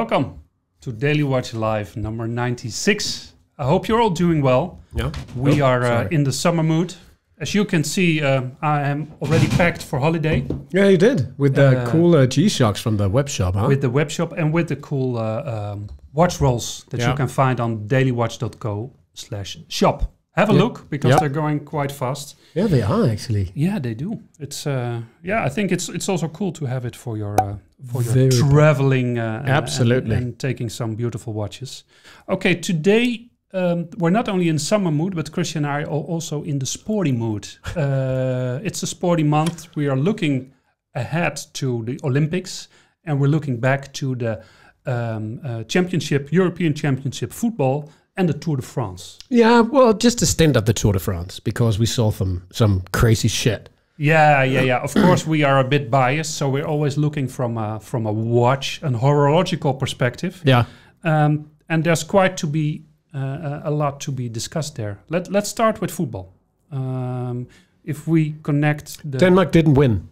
Welcome to Daily Watch Live number 96. I hope you're all doing well. Yeah. We oh, are uh, in the summer mood. As you can see, uh, I am already packed for holiday. Yeah, you did. With the uh, cool uh, G-Shocks from the web shop, huh? With the web shop and with the cool uh, um, watch rolls that yeah. you can find on dailywatch.co slash shop have a yeah. look because they're going quite fast. Yeah, they are actually. Yeah, they do. It's uh, yeah, I think it's it's also cool to have it for your uh, for your traveling uh, absolutely and, and, taking some beautiful watches. Okay, today. Um, we're not only in summer mood, but Christian and I are also in the sporty mood. uh, it's a sporty month. We are looking ahead to the Olympics, and we're looking back to the um, uh, championship, European Championship football, and the Tour de France. Yeah, well, just to stand up the Tour de France because we saw some some crazy shit. Yeah, yeah, yeah. Of course, we are a bit biased, so we're always looking from a, from a watch and horological perspective. Yeah. Um, and there's quite to be uh, a lot to be discussed there. Let Let's start with football. Um, if we connect, Denmark didn't win.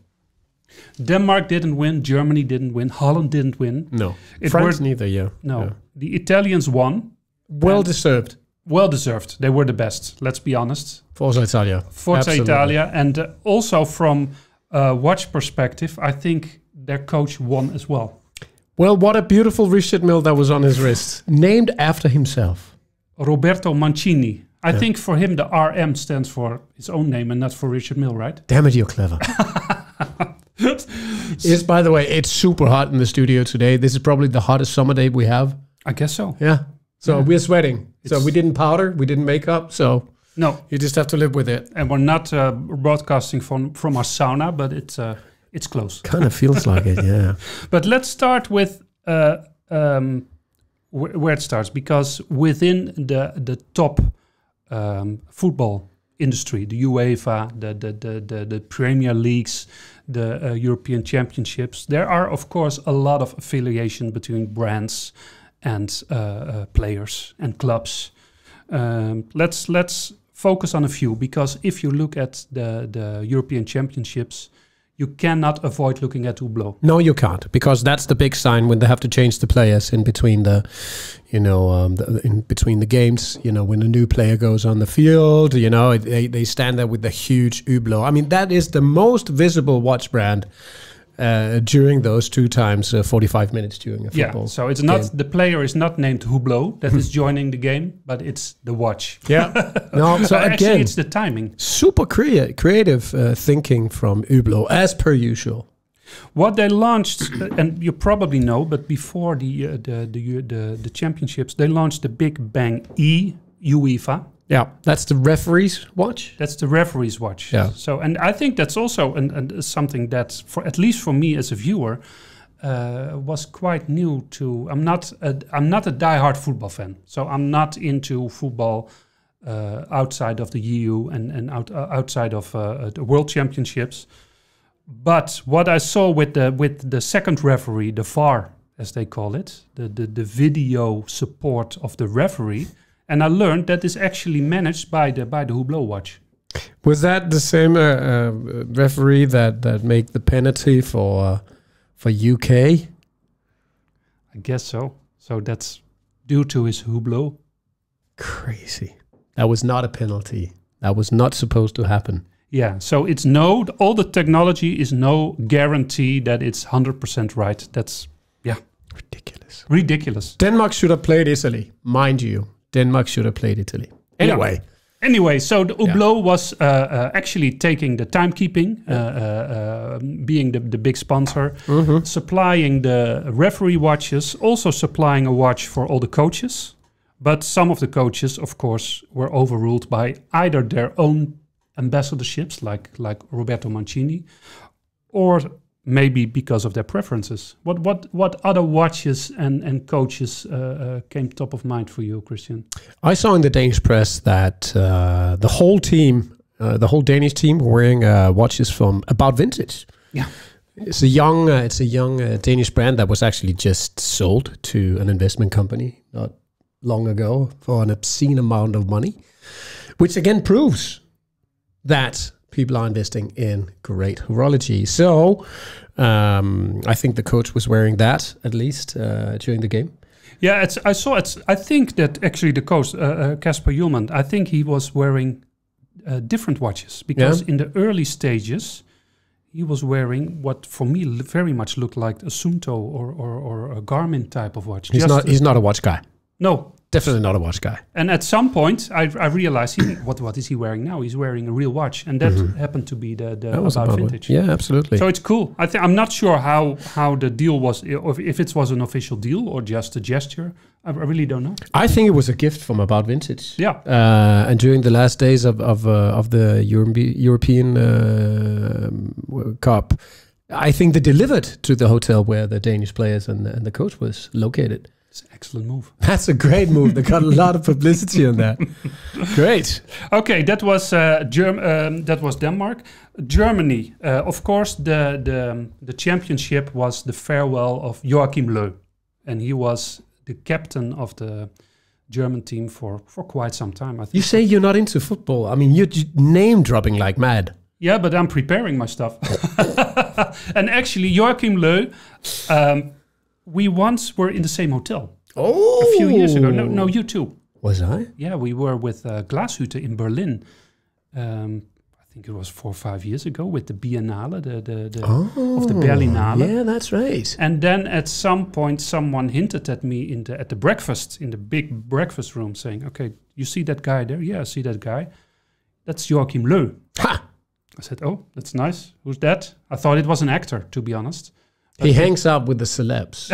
Denmark didn't win. Germany didn't win. Holland didn't win. No, it France neither. Yeah. No, yeah. the Italians won. Well and deserved. Well deserved. They were the best. Let's be honest. Forza Italia. Forza Absolutely. Italia, and uh, also from uh, watch perspective, I think their coach won as well. Well, what a beautiful Richard mill that was on his wrist, named after himself, Roberto Mancini. I yeah. think for him the RM stands for his own name and not for Richard Mill, right? Damn it, you're clever. yes, by the way, it's super hot in the studio today. This is probably the hottest summer day we have. I guess so. Yeah. So yeah. we're sweating. It's so we didn't powder, we didn't make up. So no, you just have to live with it. And we're not uh, broadcasting from from our sauna, but it's uh, it's close. Kind of feels like it, yeah. But let's start with uh, um, wh where it starts, because within the the top um, football industry, the UEFA, the the the the, the Premier Leagues, the uh, European Championships, there are of course a lot of affiliation between brands and uh, uh, players and clubs. Um, let's let's focus on a few because if you look at the the European Championships, you cannot avoid looking at Hublot. No, you can't, because that's the big sign when they have to change the players in between the, you know, um, the, in between the games. You know, when a new player goes on the field, you know, they they stand there with the huge Hublot. I mean, that is the most visible watch brand uh, during those two times, uh, 45 minutes during a football. Yeah, so it's not game. the player is not named Hublot that is hmm. joining the game, but it's the watch. Yeah, no. So again, actually, it's the timing. Super crea creative uh, thinking from Hublot, as per usual. What they launched, uh, and you probably know, but before the, uh, the the the the championships, they launched the Big Bang E UEFA yeah, that's the referee's watch. That's the referee's watch. Yeah. So, and I think that's also and and something that, for at least for me as a viewer, uh, was quite new to. I'm not a, I'm not a diehard football fan, so I'm not into football uh, outside of the EU and and out, uh, outside of uh, uh, the World Championships. But what I saw with the with the second referee, the VAR as they call it, the the, the video support of the referee. And I learned that is actually managed by the by the Hublot watch. Was that the same uh, uh, referee that that made the penalty for uh, for UK? I guess so. So that's due to his Hublot. Crazy. That was not a penalty. That was not supposed to happen. Yeah. So it's no. All the technology is no guarantee that it's hundred percent right. That's yeah. Ridiculous. Ridiculous. Denmark should have played Italy, mind you. Denmark should have played Italy. Anyway. Yeah. Anyway, so the Hublot yeah. was uh, uh, actually taking the timekeeping, uh, uh um, being the, the big sponsor, mm -hmm. supplying the referee watches, also supplying a watch for all the coaches. But some of the coaches, of course, were overruled by either their own ambassadorships, like like Roberto Mancini, or maybe because of their preferences. What what what other watches and and coaches uh, uh, came top of mind for you, Christian? I saw in the Danish press that uh, the whole team, uh, the whole Danish team, were wearing uh, watches from about vintage. Yeah. It's a young, uh, it's a young Danish brand that was actually just sold to an investment company not long ago for an obscene amount of money, which again proves that people are investing in great horology. So um, I think the coach was wearing that at least uh, during the game. Yeah, it's, I saw it. I think that actually the coach, Casper uh, uh I think he was wearing uh, different watches because yeah. in the early stages, he was wearing what for me very much looked like a Sunto or, or, or a Garmin type of watch. He's, not, he's not a watch guy. No, Definitely not a watch guy. And at some point, I, I realized he, what what is he wearing now? He's wearing a real watch, and that mm -hmm. happened to be the, the about, about vintage. Yeah, absolutely. So it's cool. I think I'm not sure how how the deal was, if, if it was an official deal or just a gesture. I, really don't know. I think it was a gift from About Vintage. Yeah. Uh, and during the last days of of, uh, of the Euro European uh, Cup, I think they delivered to the hotel where the Danish players and, and the coach was located. It's an excellent move. That's a great move. They got a lot of publicity on that. Great. Okay, that was uh, Germ- um, that was Denmark. Germany, uh, of course, the the the championship was the farewell of Joachim Löw, and he was the captain of the German team for for quite some time. I think. You say you're not into football. I mean, you're name dropping like mad. Yeah, but I'm preparing my stuff. and actually, Joachim Löw. Um, we once were in the same hotel. Oh, a few oh! years ago. No, no, you too. Was I? Yeah, we were with uh, Glashütte in Berlin. Um, I think it was four or five years ago with the Biennale, the, the, the oh, of the oh, Berlinale. Yeah, that's right. And then at some point, someone hinted at me in the at the breakfast in the big breakfast room, saying, "Okay, you see that guy there? Yeah, I see that guy. That's Joachim Leu." Ha! I said, "Oh, that's nice. Who's that?" I thought it was an actor, to be honest he hangs out with the celebs.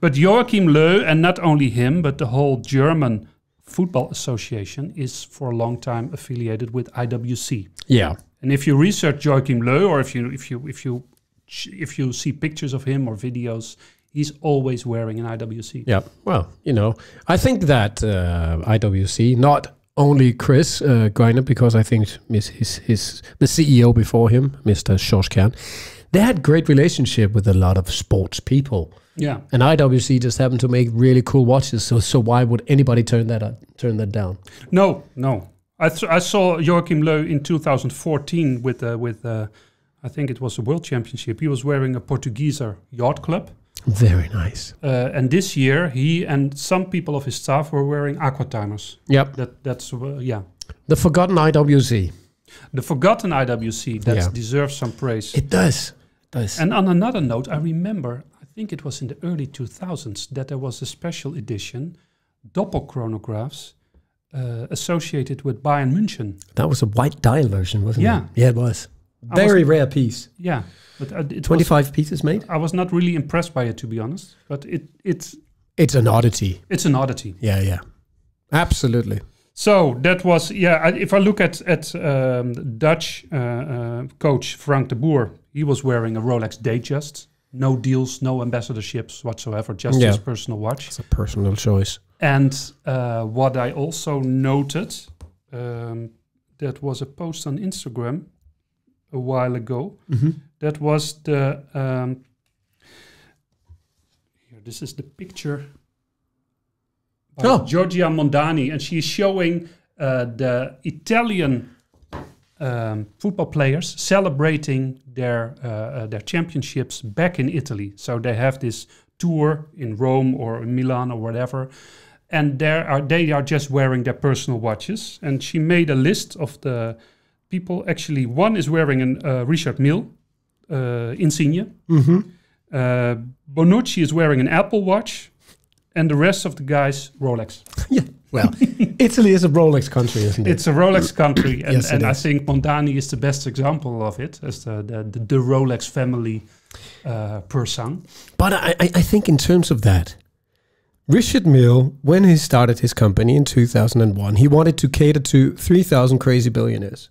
but Joachim Löw, and not only him, but the whole German Football Association is for a long time affiliated with IWC. Yeah. And if you research Joachim Löw, or if you if you if you if you see pictures of him or videos, he's always wearing an IWC. Yeah. Well, you know, I think that uh, IWC not only Chris uh, Greiner because I think his, his, his the CEO before him, Mr. Shoshkan, they had great relationship with a lot of sports people. Yeah. And IWC just happened to make really cool watches. So so why would anybody turn that turn that down? No, no. I, I saw Joachim Löw in 2014 with uh, with uh, I think it was a world championship. He was wearing a Portuguese yacht club. Very nice. Uh, and this year, he and some people of his staff were wearing aqua timers. Yep. That that's uh, yeah. The forgotten IWC. The forgotten IWC that yeah. deserves some praise. It does. Nice. And on another note, I remember, I think it was in the early 2000s, that there was a special edition, Doppelchronographs, uh, associated with Bayern München. That was a white dial version, wasn't yeah. it? Yeah. Yeah, it was. Very was, rare piece. Yeah. But uh, it 25 was, pieces made? I was not really impressed by it, to be honest. But it, it's... It's an oddity. It's an oddity. Yeah, yeah. Absolutely. So that was yeah. If I look at at um, Dutch uh, uh, coach Frank de Boer, he was wearing a Rolex Datejust, no deals, no ambassadorships whatsoever, just yeah. his personal watch. It's a personal choice. And uh, what I also noted, um, that was a post on Instagram a while ago. Mm -hmm. That was the. Um, here, this is the picture oh. Giorgia Mondani, and she's showing uh, the Italian um, football players celebrating their uh, uh, their championships back in Italy. So they have this tour in Rome or in Milan or whatever. And there are they are just wearing their personal watches. And she made a list of the people. Actually, one is wearing a uh, Richard Mille uh, insignia. Mm -hmm. uh, Bonucci is wearing an Apple Watch and the rest of the guys Rolex. yeah. Well, Italy is a Rolex country, isn't it? It's a Rolex country, and, yes, and I think Mondani is the best example of it, as the the, the, the Rolex family uh, person. But I, I think in terms of that, Richard Mill, when he started his company in 2001, he wanted to cater to 3,000 crazy billionaires.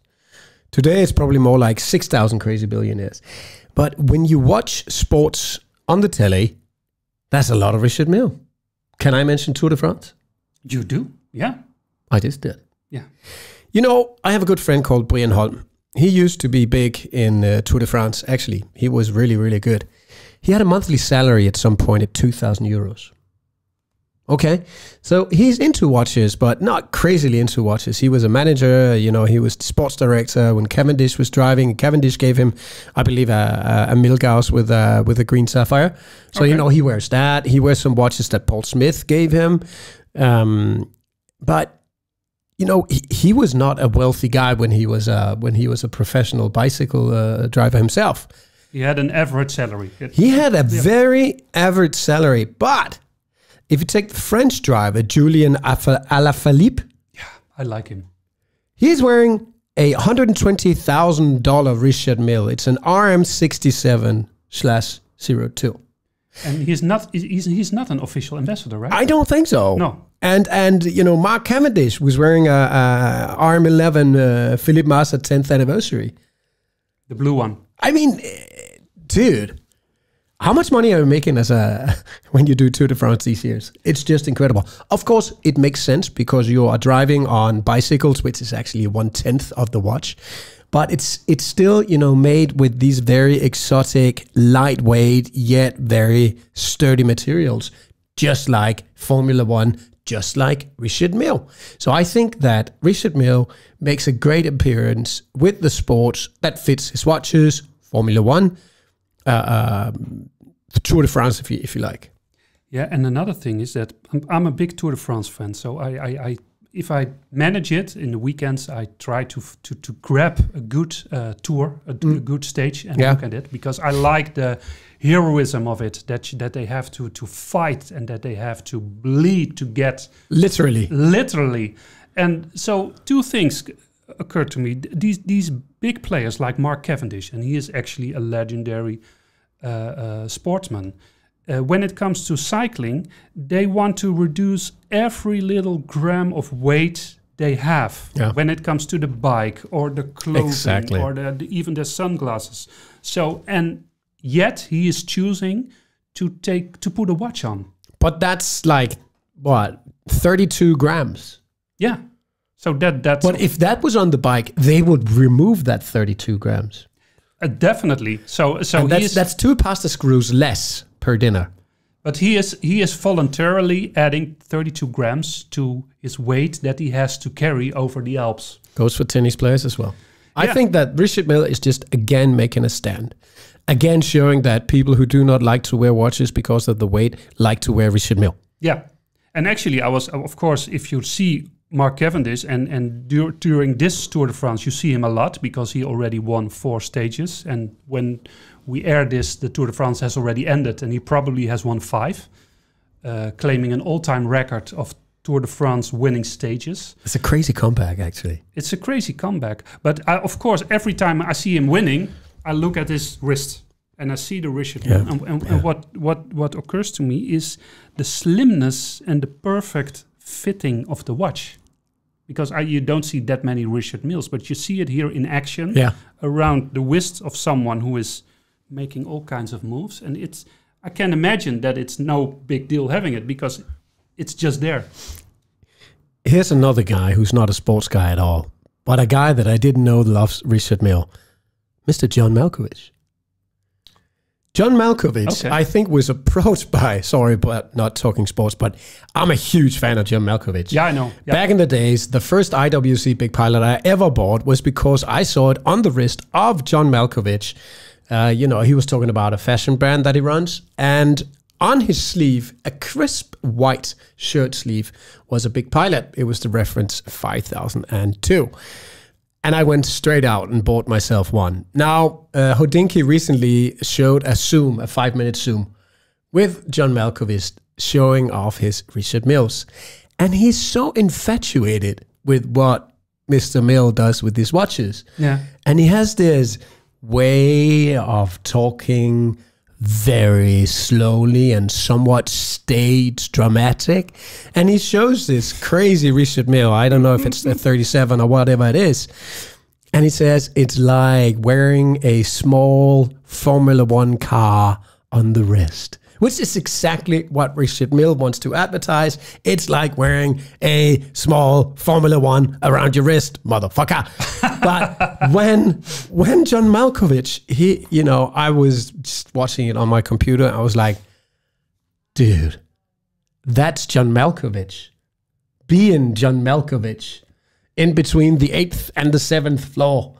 Today it's probably more like 6,000 crazy billionaires. But when you watch sports on the telly, that's a lot of Richard Mill. Can I mention Tour de France? You do, yeah. I just did. Yeah. You know, I have a good friend called Brian Holm. He used to be big in uh, Tour de France. Actually, he was really, really good. He had a monthly salary at some point at 2,000 euros. Okay. So he's into watches, but not crazily into watches. He was a manager, you know, he was sports director when Cavendish was driving. Cavendish gave him, I believe, a, a, a Milgauss with a, uh, with a green sapphire. So, okay. you know, he wears that. He wears some watches that Paul Smith gave him. Um, but, you know, he, he, was not a wealthy guy when he was, uh, when he was a professional bicycle uh, driver himself. He had an average salary. It, he had a yeah. very average salary, but – if you take the French driver, Julian Alaphilippe. Yeah, I like him. He's wearing a $120,000 Richard Mill. It's an RM67 slash 02. And he's not he's, he's not an official ambassador, right? I don't think so. No. And and you know Mark Cavendish was wearing a, a RM11 uh, Philippe Massa 10th anniversary. The blue one. I mean, dude, how much money are you making as a when you do Tour de France these years? It's just incredible. Of course, it makes sense because you are driving on bicycles, which is actually one tenth of the watch. But it's it's still you know made with these very exotic, lightweight yet very sturdy materials, just like Formula One, just like Richard Mill. So I think that Richard Mill makes a great appearance with the sports that fits his watches, Formula One uh, uh, Tour de France, if you, if you like. Yeah, and another thing is that I'm, I'm a big Tour de France fan, so I, I, I if I manage it in the weekends, I try to to, to grab a good uh, tour, a, mm. a, good stage, and yeah. look at it because I like the heroism of it that that they have to to fight and that they have to bleed to get literally, literally. And so two things occurred to me. These these big players like Mark Cavendish, and he is actually a legendary uh, uh, sportsmen. Uh, when it comes to cycling, they want to reduce every little gram of weight they have yeah. when it comes to the bike or the clothing exactly. or the, the, even the sunglasses. So and yet he is choosing to take to put a watch on. But that's like what thirty two grams. Yeah. So that that's. But if that was on the bike, they would remove that thirty two grams. Uh, definitely. So so and that's, that's two pasta screws less per dinner. But he is he is voluntarily adding 32 grams to his weight that he has to carry over the Alps. Goes for tennis players as well. Yeah. I think that Richard Miller is just again making a stand. Again showing that people who do not like to wear watches because of the weight like to wear Richard Mill. Yeah. And actually I was of course if you see Mark Cavendish, and and dur during this Tour de France, you see him a lot because he already won four stages. And when we air this, the Tour de France has already ended, and he probably has won five, uh, claiming an all-time record of Tour de France winning stages. It's a crazy comeback, actually. It's a crazy comeback. But I, uh, of course, every time I see him winning, I look at his wrist and I see the Richard. Yeah. And, and, yeah. and, what, what, what occurs to me is the slimness and the perfect fitting of the watch because I, you don't see that many Richard Mills, but you see it here in action yeah. around the wrists of someone who is making all kinds of moves. And it's I can imagine that it's no big deal having it because it's just there. Here's another guy who's not a sports guy at all, but a guy that I didn't know loves Richard Mill, Mr. John Malkovich. John Malkovich, okay. I think, was approached by, sorry, but not talking sports, but I'm a huge fan of John Malkovich. Yeah, I know. Yep. Back in the days, the first IWC Big Pilot I ever bought was because I saw it on the wrist of John Malkovich. Uh, you know, he was talking about a fashion brand that he runs. And on his sleeve, a crisp white shirt sleeve was a big pilot. It was the reference 5002 and I went straight out and bought myself one. Now, uh, Hodinki recently showed a Zoom, a five minute Zoom, with John Malkovich showing off his Richard Mills. And he's so infatuated with what Mr. Mill does with his watches. Yeah. And he has this way of talking very slowly and somewhat stage dramatic. And he shows this crazy Richard Mill. I don't know if it's a mm-hmm. 37 or whatever it is. And he says it's like wearing a small Formula One car on the wrist which is exactly what Richard Mill wants to advertise. It's like wearing a small Formula One around your wrist, motherfucker. but when when John Malkovich, he, you know, I was just watching it on my computer. I was like, dude, that's John Malkovich being John Malkovich in between the eighth and the seventh floor.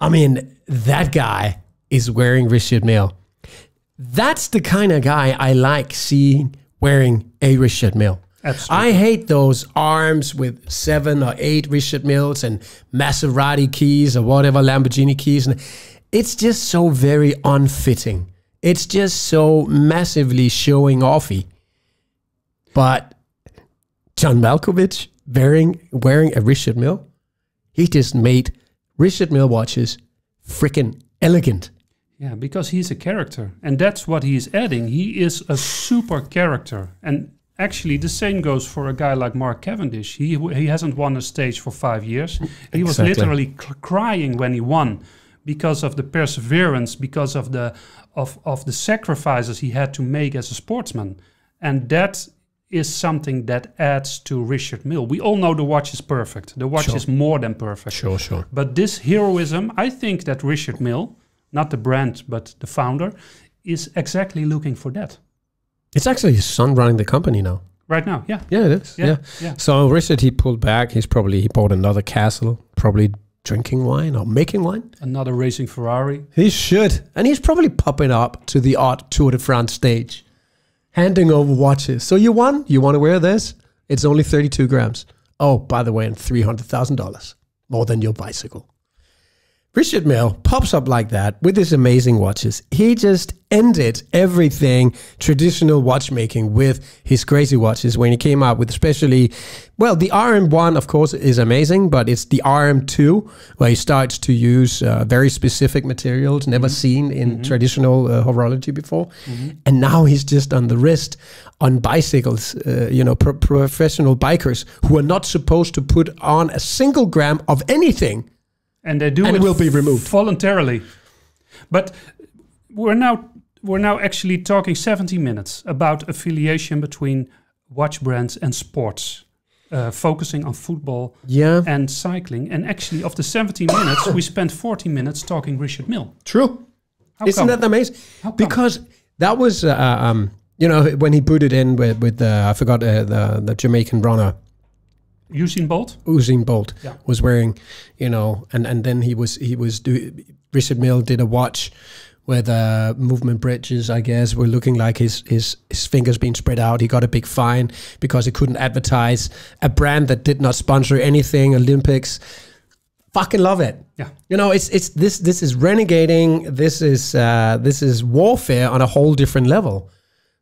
I mean, that guy is wearing Richard Mill. That's the kind of guy I like seeing wearing a Richard Mill. Absolutely. I hate those arms with seven or eight Richard Mills and Maserati keys or whatever Lamborghini keys. And it's just so very unfitting. It's just so massively showing offy. But John Malkovich wearing wearing a Richard Mill, he just made Richard Mill watches freaking elegant. Yeah, because he's a character. And that's what he is adding. He is a super character. And actually, the same goes for a guy like Mark Cavendish. He, he hasn't won a stage for five years. He was literally crying when he won because of the perseverance, because of the, of, of the sacrifices he had to make as a sportsman. And that is something that adds to Richard Mill. We all know the watch is perfect. The watch sure. is more than perfect. Sure, sure. But this heroism, I think that Richard Mill not the brand, but the founder, is exactly looking for that. It's actually his son running the company now. Right now, yeah. Yeah, it is. Yeah. yeah. yeah. So Richard, he pulled back. He's probably, he bought another castle, probably drinking wine or making wine. Another racing Ferrari. He should. And he's probably popping up to the odd Tour de France stage, handing over watches. So you won? You want to wear this? It's only 32 grams. Oh, by the way, and $300,000 more than your bicycle. Richard Mille pops up like that with his amazing watches. He just ended everything traditional watchmaking with his crazy watches when he came out with especially, well, the RM1, of course, is amazing, but it's the RM2 where he starts to use uh, very specific materials never mm -hmm. seen in mm -hmm. traditional uh, horology before. Mm -hmm. And now he's just on the wrist on bicycles, uh, you know, pro professional bikers who are not supposed to put on a single gram of anything and they do and it, it will be removed voluntarily. But we're now we're now actually talking 70 minutes about affiliation between watch brands and sports. Uh, focusing on football yeah. and cycling. And actually, of the 17 minutes, we spent 40 minutes talking Richard Mill. True. How Isn't come? that amazing? Because that was, uh, um, you know, when he booted in with, with uh, I forgot, uh, the, the Jamaican runner. Usain Bolt. Usain Bolt yeah. was wearing, you know, and and then he was he was do, Richard Mill did a watch where the movement bridges, I guess, were looking like his his his fingers being spread out. He got a big fine because he couldn't advertise a brand that did not sponsor anything Olympics. Fucking love it. Yeah. You know, it's it's this this is renegading. This is uh, this is warfare on a whole different level.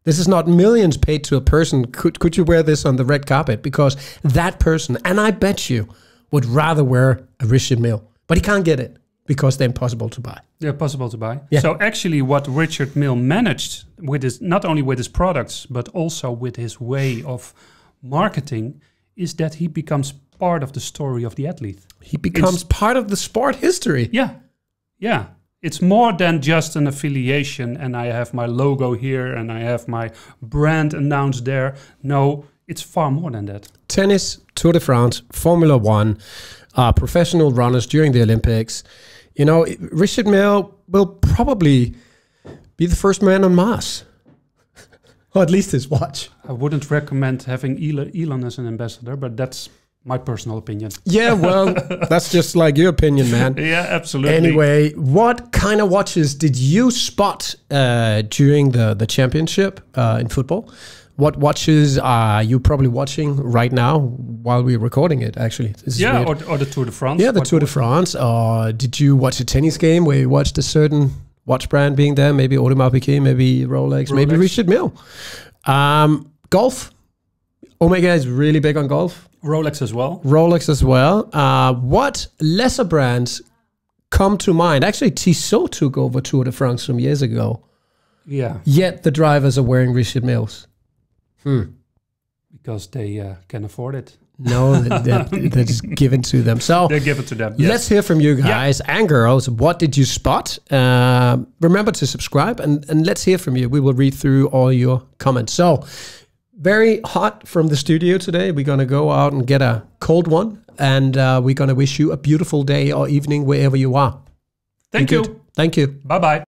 This is not millions paid to a person. Could, could you wear this on the red carpet? Because that person, and I bet you, would rather wear a Richard Mill, but he can't get it because they're impossible to buy. They're possible to buy. Yeah. So actually, what Richard Mill managed with his not only with his products but also with his way of marketing is that he becomes part of the story of the athlete. He becomes it's, part of the sport history. Yeah, yeah it's more than just an affiliation and I have my logo here and I have my brand announced there. No, it's far more than that. Tennis, Tour de France, Formula One, uh, professional runners during the Olympics. You know, Richard Mill will probably be the first man on Mars. or at least his watch. I wouldn't recommend having Elon as an ambassador, but that's my personal opinion. Yeah, well, that's just like your opinion, man. Yeah, absolutely. Anyway, what kind of watches did you spot uh, during the the championship uh, in football? What watches are you probably watching right now while we're recording it? Actually, this yeah, or, or, the Tour de France. Yeah, the what Tour de France. Or did you watch a tennis game where you watched a certain watch brand being there? Maybe Audemars Piguet, maybe Rolex, Rolex. maybe Richard Mille. Um, golf. Omega is really big on golf. Rolex as well. Rolex as well. Uh, what lesser brands come to mind? Actually, Tissot took over Tour de France some years ago. Yeah. Yet the drivers are wearing Richard Mills. Hmm. Because they uh, can afford it. No, they're, they're just given to them. So they're given to them. Yes. Let's hear from you guys yeah. and girls. What did you spot? Uh, remember to subscribe and, and let's hear from you. We will read through all your comments. So very hot from the studio today. We're going to go out and get a cold one. And uh, we're going to wish you a beautiful day or evening wherever you are. Thank Be you. Good. Thank you. Bye bye.